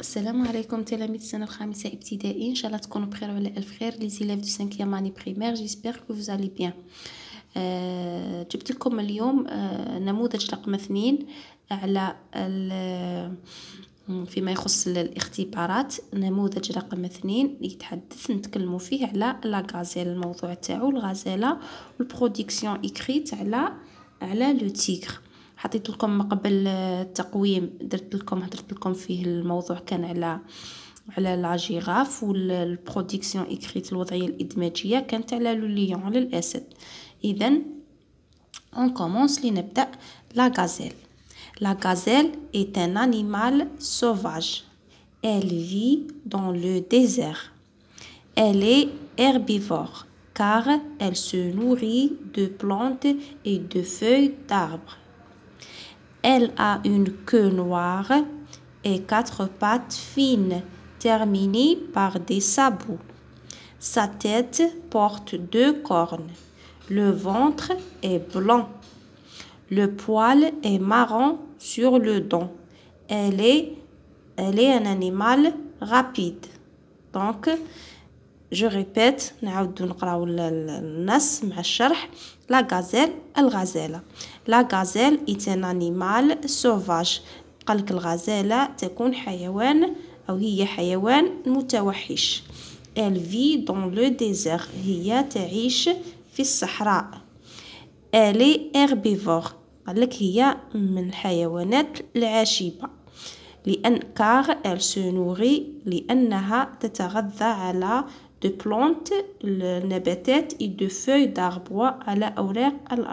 السلام عليكم تلاميذ السنه الخامسه ابتدائي ان شاء الله تكونوا بخير وعلى الف خير لي زيلاف دو 5 اني بريمير جيسبر كو فوزالي بيان جبت لكم اليوم أه نموذج رقم اثنين على فيما يخص الاختبارات نموذج رقم اثنين يتحدث نتكلموا فيه على لا غازيل الموضوع تاعو الغزاله والبروديكسيون اكريت على على لو تيغر حطيت لكم قبل التقويم درت لكم هضرت لكم فيه الموضوع كان على على العجيغاف والبروديكسيون اكريت الوضعيه الادماجيه كانت على لو على الاسد اذا اون كومونس لنبدا لا غازيل لا غازيل est un animal sauvage elle vit dans le désert elle est herbivore car elle se nourrit de plantes et de feuilles d'arbres elle a une queue noire et quatre pattes fines terminées par des sabots. Sa tête porte deux cornes. Le ventre est blanc. Le poil est marron sur le dos. Elle est, un animal rapide. Donc, je répète, نعاودو لا غازيل الغزالة لا غازيل est انيمال سوفاج قالك الغزالة تكون حيوان أو هي حيوان متوحش ال في دون لو désert هي تعيش في الصحراء الي إيربيفور قالك هي من الحيوانات العاشبه لأن كار ال سو نوغي لأنها تتغذى على de plantes le nabatat et de feuilles d'arbois à la horaire al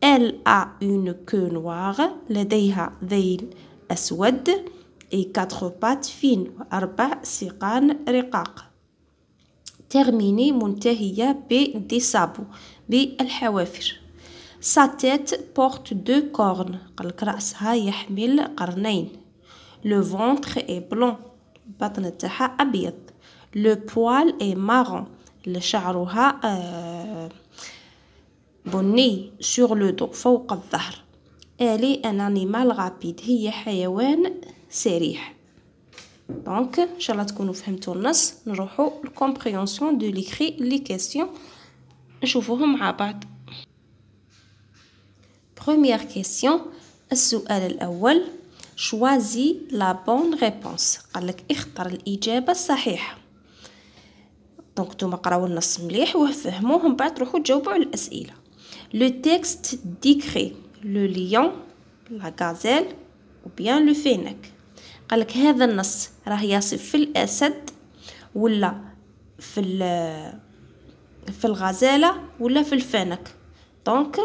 elle a une queue noire ladayha dhayl aswad et quatre pattes fines arba siqan riqaq terminé muntahiya des disabu bi El hawafir sa tête porte deux cornes le ventre est blanc batn est le poil est marron. Le charouha euh, bonnet sur le dos. Elle est un animal rapide. Elle est un animal rapide. Donc, inshallah que nous fassions compréhension de l'écrit, les questions. Je vous remercie. Première question, choisis la bonne réponse. دونك نتوما قراو النص مليح وفهموه من بعد روحوا تجاوبوا على الاسئله لو تيكست ديكري لو ليون لا غازيل او بيان لو فينك قالك هذا النص راه يصف في الاسد ولا في في الغزاله ولا في الفنك دونك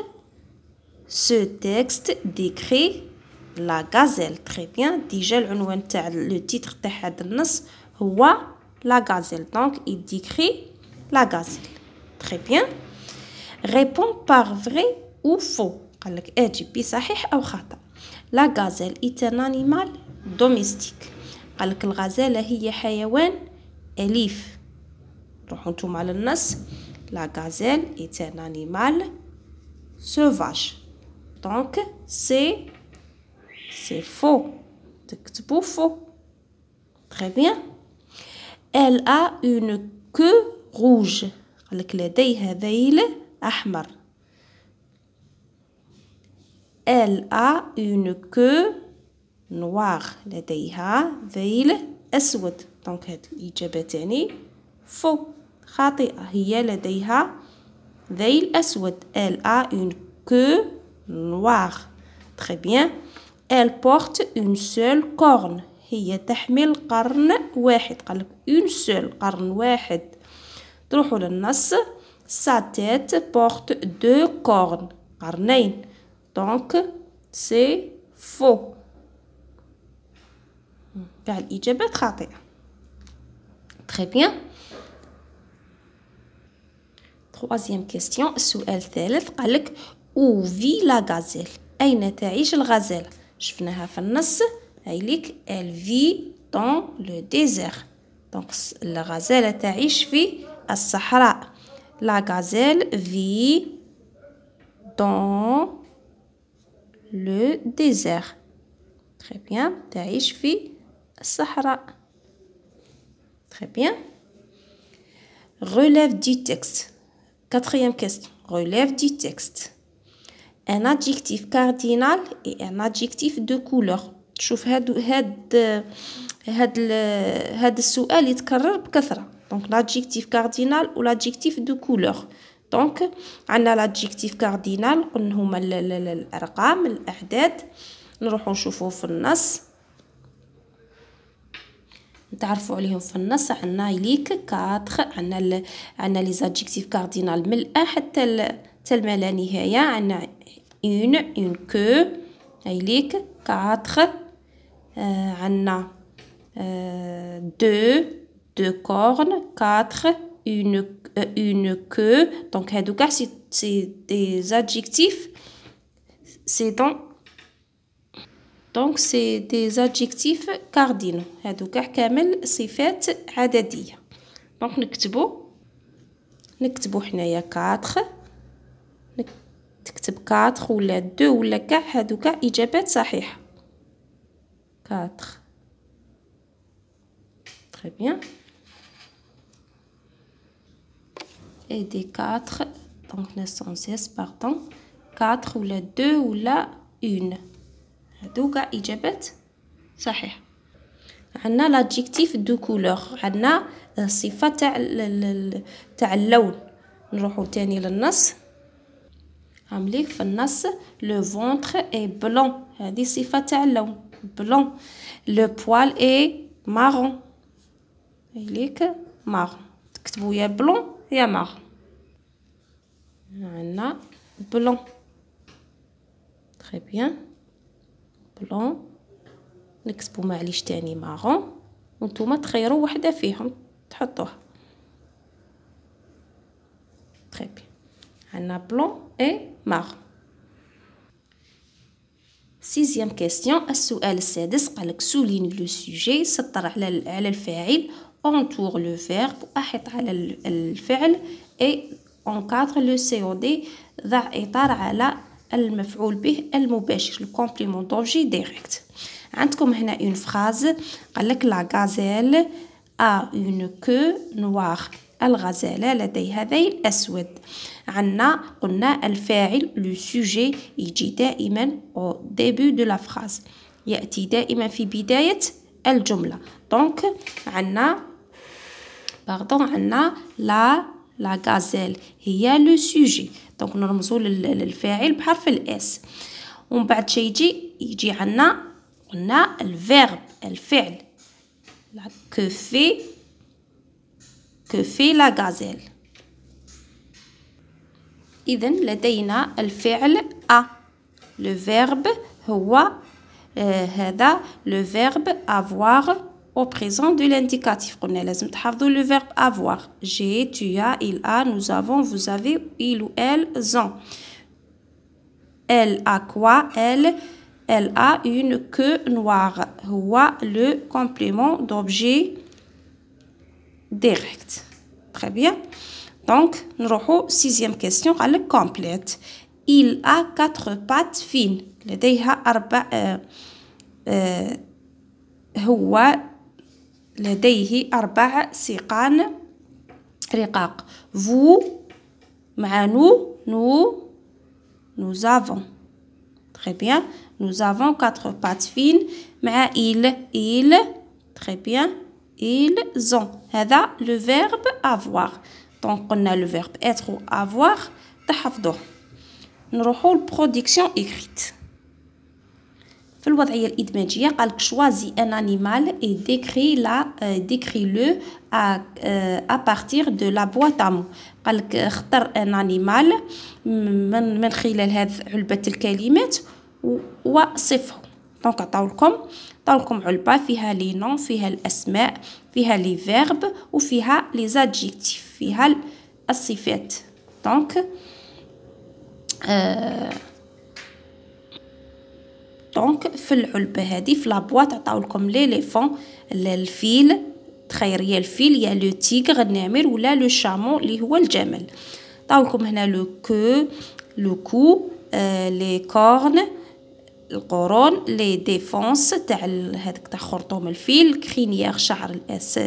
سو تيكست ديكري لا غازيل تري بيان ديجا العنوان تاع لو تيتر تاع هذا النص هو la gazelle. Donc, il décrit la gazelle. Très bien. Réponds par vrai ou faux. La gazelle est un animal domestique. la gazelle est un animal sauvage donc c'est c'est faux faux très bien elle a une queue rouge قالك لديها ذيل أحمر elle a une queue noire لديها ذيل أسود دونك هاد الإجابة تعني فو خاطئة هي لديها ذيل أسود elle a une queue noire très bien elle porte une seule corne هي تحمل قرن واحد قالك اون سول قرن واحد تروحوا للنص سا تيت بورت دو كورن قرنين دونك سي فو كاع الاجابات خاطئه تري بيان ثوازيام كيستيون السؤال الثالث قالك او في لا غازيل اين تعيش الغزاله شفناها في النص elle vit dans le désert. Donc, la gazelle تعيش à Sahara. La gazelle vit dans le désert. Très bien. تعيش في Sahara. Très bien. Relève du texte. Quatrième question. Relève du texte. Un adjectif cardinal et un adjectif de couleur شوف هاد هاد هاد هاد السؤال يتكرر بكثره دونك لادجيكتيف كاردينال و لادجيكتيف دو كولور دونك عندنا لادجيكتيف كاردينال قلنا هما الارقام الاعداد نروحو نشوفو في النص نتعرفوا عليهم في النص عندنا ليك كاتخ عندنا عندنا لي زادجيكتيف كاردينال من الان حتى حتى ما لا نهايه عندنا اون اون كو ايليك 4 كاتخ Euh, a euh, deux, deux cornes, quatre, une, euh, queue. Donc, c'est des adjectifs. C'est donc donc c'est des adjectifs cardinaux Donc, كاع كامل quatre. عدديه دونك quatre ou deux 4 quatre. 4. Très bien. Et des 4, donc 916, pardon. 4 ou ولا 2 ou la 1 هادو كاع إجابات صحيح عندنا لادجيكتيف دو كولور عندنا صفة تاع تاع اللون نروحو تاني للنص عاملين في النص لو فونتر اي بلون هذه صفة تاع اللون Blanc. Le poil est marron. Il est marron. Vous pouvez écrire blanc ou marron. Là, on a blanc. Très bien. Blanc. On va écrire un marron. Vous pouvez en choisir un. Vous pouvez en choisir Très bien. Là, on blanc et marron. سيزيام كيستيون السؤال السادس قالك سولين لو سوجي سطر على على الفاعل انتور لو فيرب احط على الفعل اي انكادر لو سي او دي ضع اطار على المفعول به المباشر لو كومبليمون دوجي ديريكت عندكم هنا اون فراز قالك لا غازيل ا اون كو نوار الغزالة لديها ذيل أسود عنا قلنا الفاعل لو سوجي يجي دائما او ديبو دو لا فراز يأتي دائما في بداية الجملة دونك عنا باردون عنا لا لا غازيل هي لو سوجي دونك نرمزو للفاعل بحرف الاس ومن بعد شي يجي يجي عنا قلنا الفيرب الفعل لا كو في que fait la gazelle. Elle fait الفعل a le verbe هو euh, le verbe avoir au présent de l'indicatif قلنا لازم le verbe avoir j'ai tu as il a nous avons vous avez il ou elle, ont elle a quoi elle elle a une queue noire هو le complément d'objet direct. Très bien. Donc, nous avons sixième question, elle complète. Il a quatre pattes fines. لديها لديه euh, euh, Vous مع nous, nous, nous avons. Très bien. Nous avons quatre pattes fines. Mais il, il. Très bien. Ils ont. c'est le verbe avoir. Donc on a le verbe être ou avoir. avons la production écrite. في الوضعية الإدماجية قالك animal et décrit la euh, le à euh, à partir de la boîte à mots قالك اختر un animal من من خلال هذه علبة الكلمات وصفه دونك عطاولكم عطاولكم علبه فيها لي نون فيها الاسماء فيها لي فيرب وفيها لي زادجيكتيف فيها الصفات دونك آه دونك في العلبه هذه في لابواط عطاولكم لي ليفون الفيل تخير يا الفيل يا لو تيغ النمر ولا لو شامون اللي هو الجمل عطاولكم هنا لو كو لو كو آه لي كورن القرون لي ديفونس تاع هذاك تاع خرطوم الفيل كرينيير شعر الأس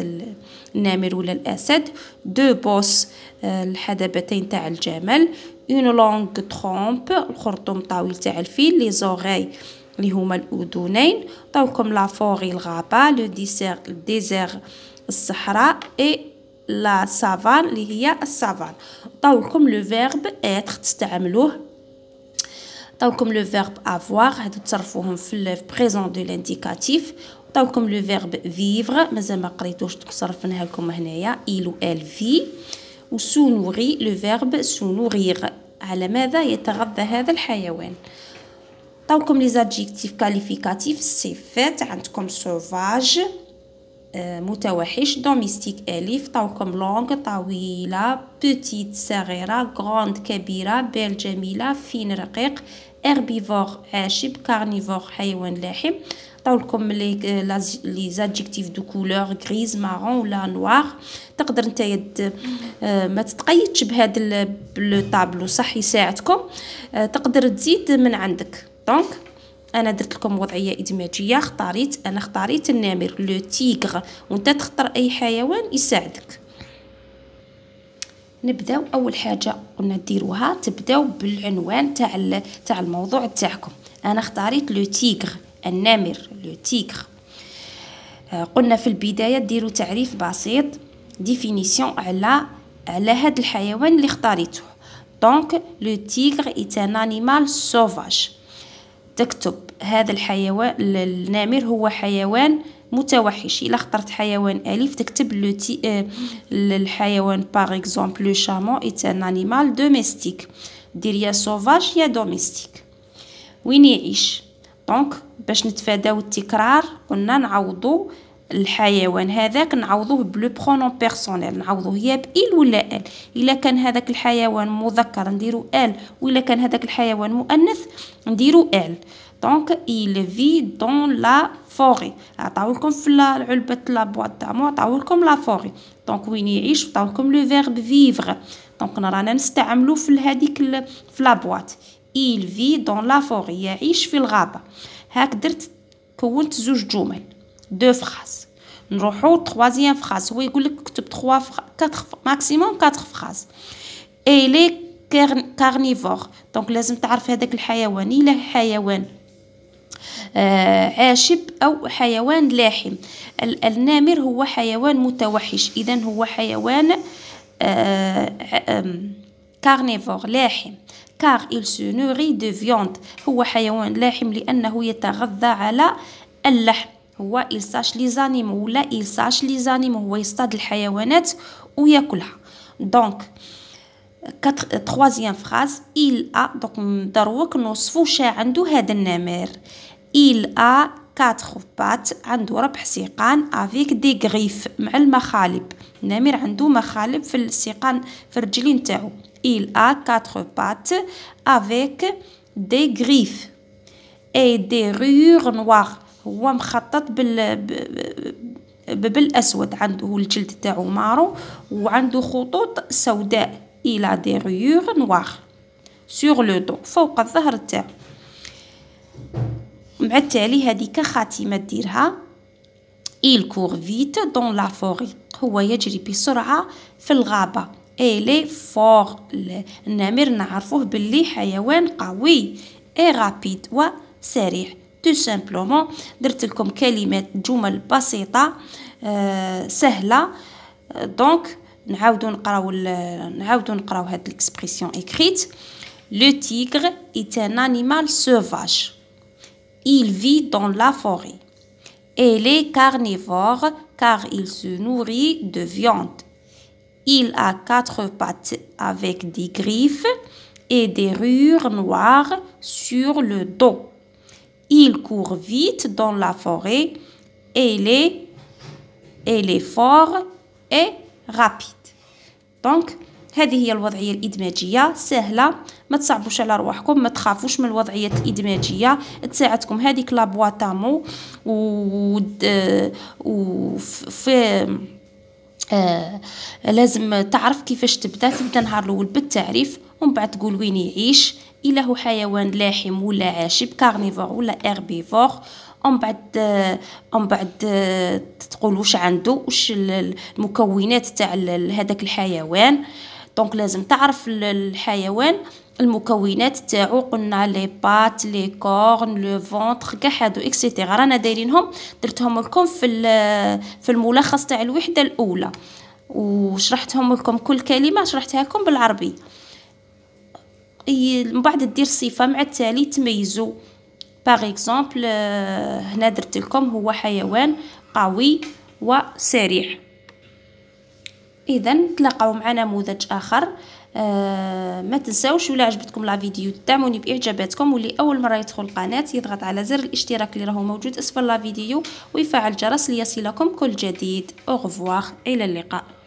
النمر ولا الاسد دو بوس آه، الحدبتين تاع الجمل اون لونغ ترومب الخرطوم طويل تاع الفيل لي زوغاي اللي هما الاذنين طاوكم لا فوري الغابه لو ديسير ديزير الصحراء اي لا سافان اللي هي السافان طاوكم لو فيرب اتر تستعملوه عطاوكم لو فيرب افوار هادو تصرفوهم في بريزون دو لانديكاتيف عطاوكم لو فيرب فيفر مازال ما قريتوش تصرفناها لكم هنايا ايل و ال في و سونوري لو فيرب سونوريغ على ماذا يتغذى هذا الحيوان عطاوكم لي زادجيكتيف كاليفيكاتيف سيفات عندكم سوفاج آه، متوحش دوميستيك أليف تاوكم لونغ طويلة بتيت صغيرة غروند كبيرة بيل جميلة فين رقيق اربيفور عاشب كارنيفور حيوان لاحم عطاو لكم لي زادجيكتيف دو كولور غريز مارون ولا نوار تقدر نتايا ما تتقيدش بهذا طابلو صح يساعدكم تقدر تزيد من عندك دونك انا درت لكم وضعيه ادماجيه اختاريت انا اختاريت النمر لو تيغ وانت تختار اي حيوان يساعدك نبداو اول حاجه قلنا ديروها تبداو بالعنوان تاع تاع الموضوع تاعكم انا اختاريت لو تيغر النمر لو تيغر آه، قلنا في البدايه ديروا تعريف بسيط ديفينيسيون على على هذا الحيوان اللي اختاريته دونك لو تيغر est un animal تكتب هذا الحيوان النمر هو حيوان متوحش الا اخترت حيوان اليف تكتب لو تي آه، الحيوان باغ اكزومبل لو شامون ايت ان انيمال دوميستيك دير يا سوفاج يا دوميستيك وين يعيش دونك باش نتفاداو التكرار قلنا نعوضو الحيوان هذاك نعوضوه بلو برونون بيرسونيل نعوضوه يا بإل ولا آل إلا كان هذاك الحيوان مذكر نديرو آل وإلا كان هذاك الحيوان مؤنث نديرو آل دونك إل في دون لا فوغي عطاولكم في علبه لا بواط تاعو عطاولكم لا فوغي دونك وين يعيش عطاولكم لو فيرب فيفغ دونك رانا نستعملو في هذيك في لا بواط il vit dans la forêt يعيش في الغابه هاك درت كونت زوج جمل دو فراس نروحو تخوازيام فراس هو يقول لك كتب 3 4 ماكسيموم 4 فراس اي لي كارنيفور دونك لازم تعرف هذاك الحيوان الى حيوان عاشب آه، أو حيوان لاحم النامر هو حيوان متوحش إذا هو حيوان آه، كارنيفور لاحم كار il se nourrit de viande هو حيوان لاحم لأنه يتغذى على اللحم هو يلصاش لي زانيمو ولا يلصاش لي زانيمو هو يصطاد الحيوانات وياكلها دونك كات... تخوازيام فراز il a دونك دروك نوصفو شا عندو هذا النمر il a كاتخ بات عنده ربح سيقان avec دي griffes مع المخالب نمر عنده مخالب في السيقان في الرجلين تاعو il a quatre pattes avec des griffes et des rures noires هو مخطط بال بالاسود عنده الجلد تاعو مارو وعنده خطوط سوداء الى دي ريور نوار سور لو دو فوق الظهر تاعو ومع التالي هذيك خاتمه ديرها il court vite dans la forêt هو يجري بسرعه في الغابه إلي فور النمر نعرفوه باللي حيوان قوي اي رابيد سريع تو سامبلومون درت لكم كلمات جمل بسيطه آه، سهله دونك نعاودو نقراو نعاودو نقراو هاد ليكسبريسيون écrite le tigre est un animal sauvage Il vit dans la forêt. Il est carnivore car il se nourrit de viande. Il a quatre pattes avec des griffes et des rures noires sur le dos. Il court vite dans la forêt et est, il est fort et rapide. Donc, هذه هي الوضعية الإدماجية سهلة ما تصعبوش على رواحكم ما تخافوش من الوضعية الإدماجية تساعدكم هذيك لابواتامو و, و... في آه لازم تعرف كيفاش تبدا تبدا نهار الاول بالتعريف ومن بعد تقول وين يعيش الا هو حيوان لاحم ولا عاشب كارنيفور ولا اربيفور ومن بعد آه، ومن بعد آه، تقول واش عنده واش المكونات تاع هذاك الحيوان دونك لازم تعرف الحيوان المكونات تاعو قلنا لي بات لي كورن لو فونتر كاع هادو اكسيتيرا رانا دايرينهم درتهم لكم في في الملخص تاع الوحده الاولى وشرحتهم لكم كل كلمه شرحتها لكم بالعربي من بعد دير صفه مع التالي تميزوا باغ اكزومبل هنا درت لكم هو حيوان قوي وسريع اذا نتلاقاو مع نموذج اخر آه ما تنساوش ولا عجبتكم لا فيديو دعموني باعجاباتكم واللي اول مره يدخل القناه يضغط على زر الاشتراك اللي راهو موجود اسفل لا فيديو ويفعل الجرس ليصلكم كل جديد اوغفواغ الى اللقاء